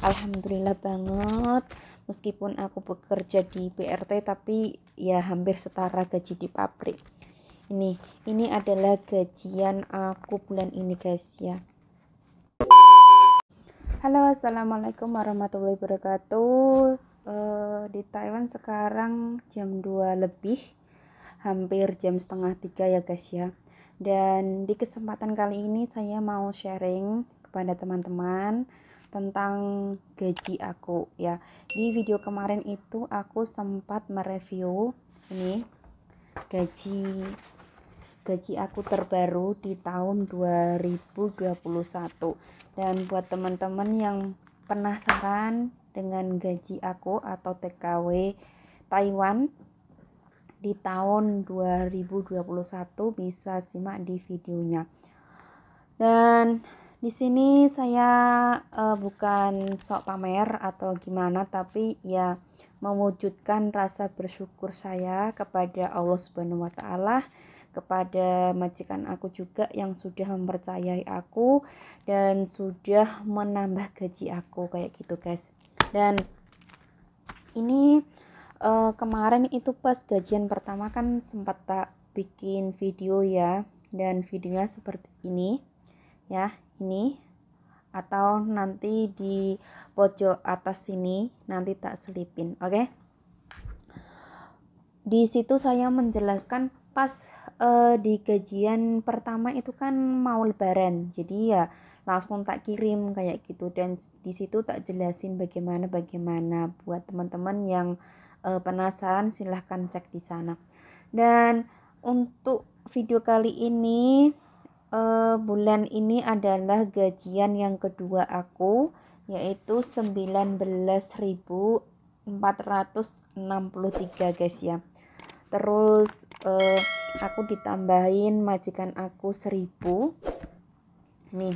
alhamdulillah banget meskipun aku bekerja di BRT tapi ya hampir setara gaji di pabrik ini ini adalah gajian aku bulan ini guys ya Halo assalamualaikum warahmatullahi wabarakatuh uh, di Taiwan sekarang jam 2 lebih hampir jam setengah tiga ya guys ya dan di kesempatan kali ini saya mau sharing kepada teman-teman tentang gaji aku ya. Di video kemarin itu aku sempat mereview ini gaji gaji aku terbaru di tahun 2021. Dan buat teman-teman yang penasaran dengan gaji aku atau TKW Taiwan di tahun 2021 bisa simak di videonya. Dan di sini saya uh, bukan sok pamer atau gimana tapi ya mewujudkan rasa bersyukur saya kepada Allah Subhanahu wa taala, kepada majikan aku juga yang sudah mempercayai aku dan sudah menambah gaji aku kayak gitu guys. Dan ini uh, kemarin itu pas gajian pertama kan sempat tak bikin video ya dan videonya seperti ini ya ini atau nanti di pojok atas sini nanti tak selipin oke okay? di situ saya menjelaskan pas uh, di gajian pertama itu kan mau lebaran jadi ya langsung tak kirim kayak gitu dan di situ tak jelasin bagaimana bagaimana buat teman-teman yang uh, penasaran silahkan cek di sana dan untuk video kali ini uh, bulan ini adalah gajian yang kedua aku yaitu 19.463 guys ya. Terus uh, aku ditambahin majikan aku 1000. Nih,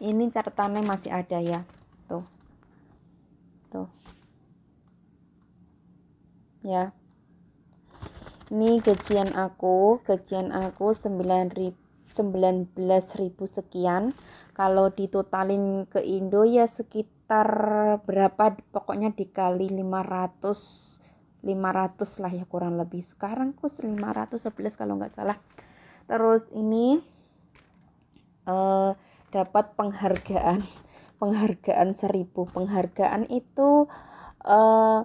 ini catatannya masih ada ya. Tuh. Tuh. Ya. Ini gajian aku, gajian aku 9.000 19.000 sekian kalau ditotalin ke Indo ya sekitar berapa pokoknya dikali 500 500 lah ya kurang lebih sekarang kus 511 kalau nggak salah terus ini eh, dapat penghargaan penghargaan seribu penghargaan itu eh,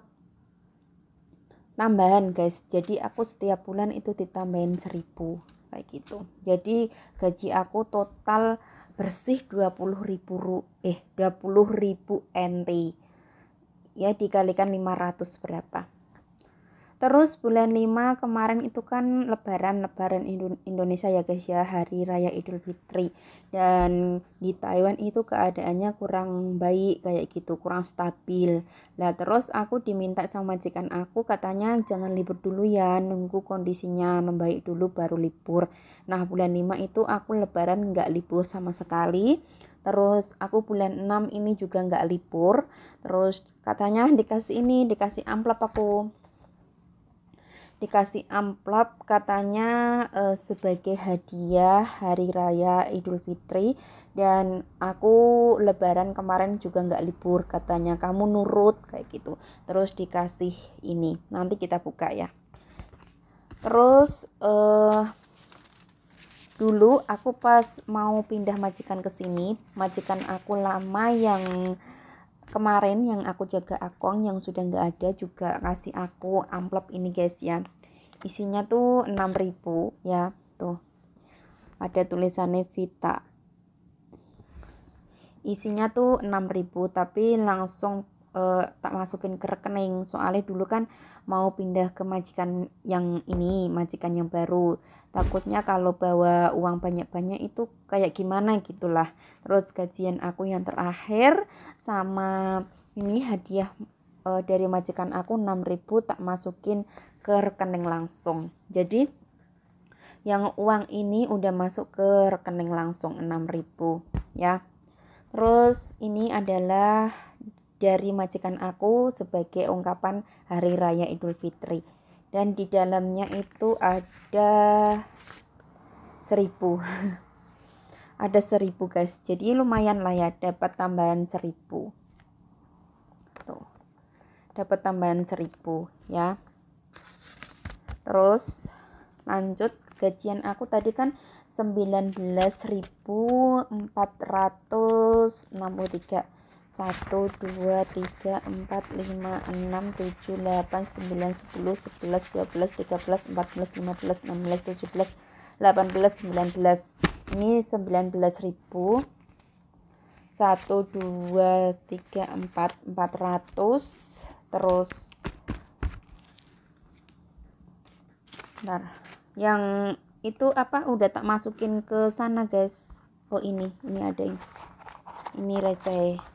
tambahan guys jadi aku setiap bulan itu ditambahin seribu kayak gitu jadi gaji aku total bersih 20.000 eh 20.000 NT ya dikalikan 500 berapa Terus bulan 5 kemarin itu kan lebaran, lebaran Indonesia ya guys ya, hari raya Idul Fitri. Dan di Taiwan itu keadaannya kurang baik kayak gitu, kurang stabil. lah terus aku diminta sama majikan aku katanya jangan libur dulu ya, nunggu kondisinya membaik dulu baru libur. Nah, bulan 5 itu aku lebaran nggak libur sama sekali terus aku bulan 6 ini juga nggak libur terus katanya dikasih ini dikasih amplop aku dikasih amplop katanya uh, sebagai hadiah hari raya Idul Fitri dan aku Lebaran kemarin juga nggak libur katanya kamu nurut kayak gitu terus dikasih ini nanti kita buka ya terus uh, dulu aku pas mau pindah majikan ke sini majikan aku lama yang kemarin yang aku jaga akong yang sudah nggak ada juga ngasih aku amplop ini guys ya isinya tuh 6000 ya tuh ada tulisannya Vita isinya tuh 6000 tapi langsung uh, tak masukin ke rekening soalnya dulu kan mau pindah ke majikan yang ini majikan yang baru takutnya kalau bawa uang banyak-banyak itu kayak gimana gitulah terus gajian aku yang terakhir sama ini hadiah uh, dari majikan aku 6000 tak masukin ke rekening langsung jadi yang uang ini udah masuk ke rekening langsung 6000 ya terus ini adalah dari majikan aku sebagai ungkapan hari raya Idul Fitri. Dan di dalamnya itu ada seribu ada seribu guys jadi lumayan lah ya dapat tambahan seribu tuh dapat tambahan seribu ya terus lanjut gajian aku tadi kan 19.463 satu dua tiga empat lima enam tujuh delapan sembilan sepuluh sebelas dua belas tiga belas empat belas lima belas enam belas tujuh belas delapan belas sembilan belas ini sembilan belas ribu satu dua tiga empat empat ratus terus bentar yang itu apa udah tak masukin ke sana guys oh ini ini ada ini ini receh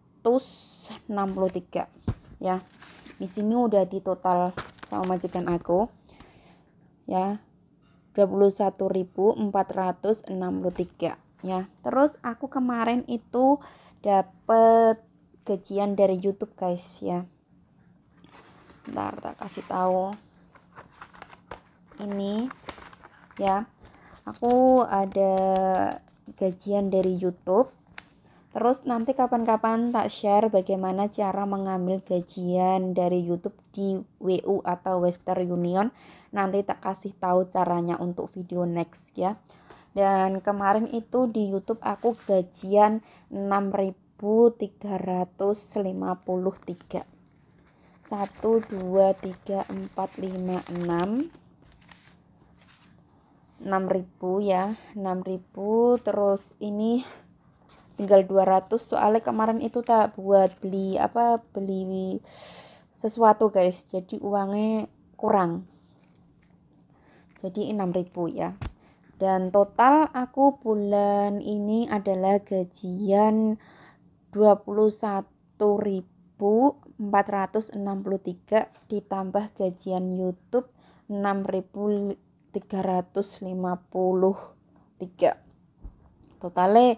163 ya di sini udah di total sama majikan aku ya 21.463 ya terus aku kemarin itu dapet gajian dari YouTube guys ya ntar tak kasih tahu ini ya aku ada gajian dari YouTube Terus nanti kapan-kapan tak share bagaimana cara mengambil gajian dari YouTube di WU atau Western Union. Nanti tak kasih tahu caranya untuk video next ya. Dan kemarin itu di YouTube aku gajian 6353. 1 2 3 4 5 6 6000 ya 6000 terus ini tinggal 200 soalnya kemarin itu tak buat beli apa beli sesuatu guys jadi uangnya kurang jadi 6000 ya dan total aku bulan ini adalah gajian 21.463 ditambah gajian YouTube 6353 totalnya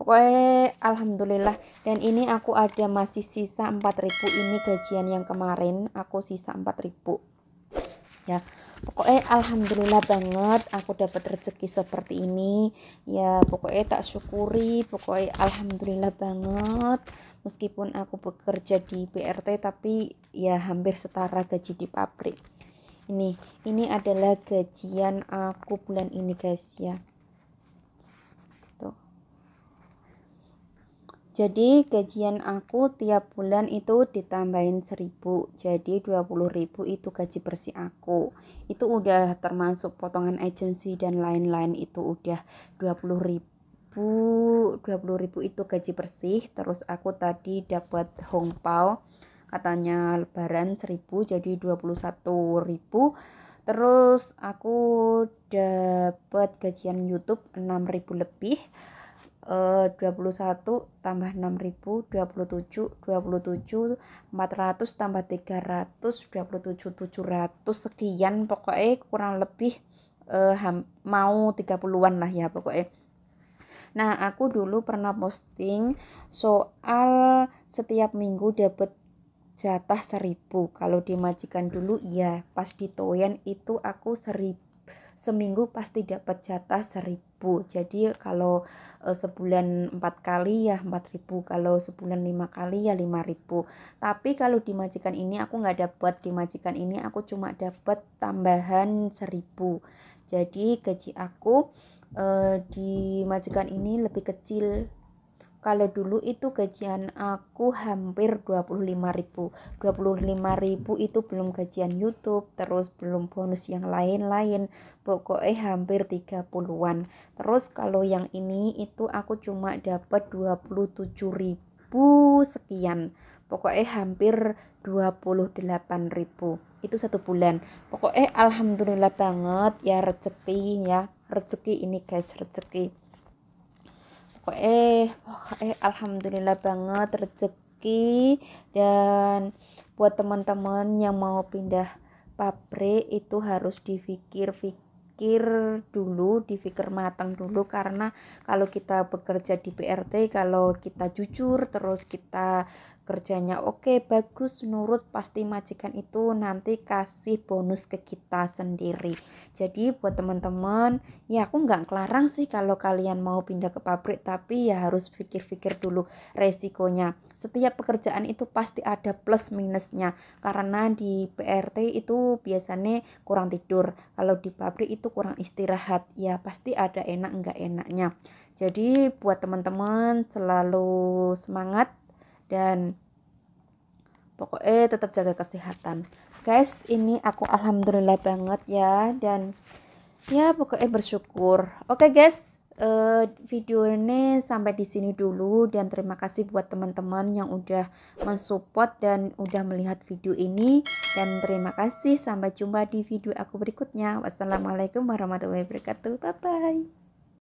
Pokoknya alhamdulillah dan ini aku ada masih sisa 4000 ini gajian yang kemarin aku sisa 4000. Ya. Pokoknya alhamdulillah banget aku dapat rezeki seperti ini. Ya, pokoknya tak syukuri, pokoknya alhamdulillah banget. Meskipun aku bekerja di BRT tapi ya hampir setara gaji di pabrik ini ini adalah gajian aku bulan ini guys ya Jadi gajian aku tiap bulan itu ditambahin 1000. Jadi 20.000 itu gaji bersih aku. Itu udah termasuk potongan agensi dan lain-lain itu udah 20.000. 20.000 itu gaji bersih terus aku tadi dapat hongpao katanya lebaran 1000 jadi 21.000 terus aku dapat gajian YouTube 6.000 lebih 21 eh, tambah 6000 27 27 400 tambah 300 27 700 sekian pokoknya kurang lebih eh, mau 30-an lah ya pokoknya Nah, aku dulu pernah posting soal setiap minggu dapat jatah seribu. Kalau dimajikan dulu, ya Pas di Toyen itu aku seribu. Seminggu pasti dapat jatah seribu jadi kalau uh, sebulan empat kali ya empat ribu, kalau sebulan lima kali ya lima ribu. tapi kalau di majikan ini aku nggak dapat di majikan ini aku cuma dapat tambahan seribu. jadi gaji aku uh, di majikan ini lebih kecil kalau dulu itu gajian aku hampir 25.000. 25.000 itu belum gajian YouTube, terus belum bonus yang lain-lain. Pokoknya hampir 30-an. Terus kalau yang ini itu aku cuma dapat 27.000 sekian. Pokoknya hampir 28.000 itu satu bulan pokoknya alhamdulillah banget ya rezeki ya rezeki ini guys rezeki pokoknya, eh, pokoknya eh, alhamdulillah banget rezeki dan buat teman-teman yang mau pindah pabrik itu harus difikir-fikir dipikir dulu, dipikir matang dulu karena kalau kita bekerja di BRT kalau kita jujur terus kita kerjanya oke okay, bagus nurut pasti majikan itu nanti kasih bonus ke kita sendiri. Jadi buat teman-teman, ya aku nggak kelarang sih kalau kalian mau pindah ke pabrik tapi ya harus pikir-pikir dulu resikonya. Setiap pekerjaan itu pasti ada plus minusnya karena di BRT itu biasanya kurang tidur. Kalau di pabrik itu kurang istirahat ya pasti ada enak enggak enaknya jadi buat teman-teman selalu semangat dan pokoknya tetap jaga kesehatan guys ini aku alhamdulillah banget ya dan ya pokoknya bersyukur oke okay, guys uh, eh, video ini sampai di sini dulu dan terima kasih buat teman-teman yang udah mensupport dan udah melihat video ini dan terima kasih sampai jumpa di video aku berikutnya wassalamualaikum warahmatullahi wabarakatuh bye bye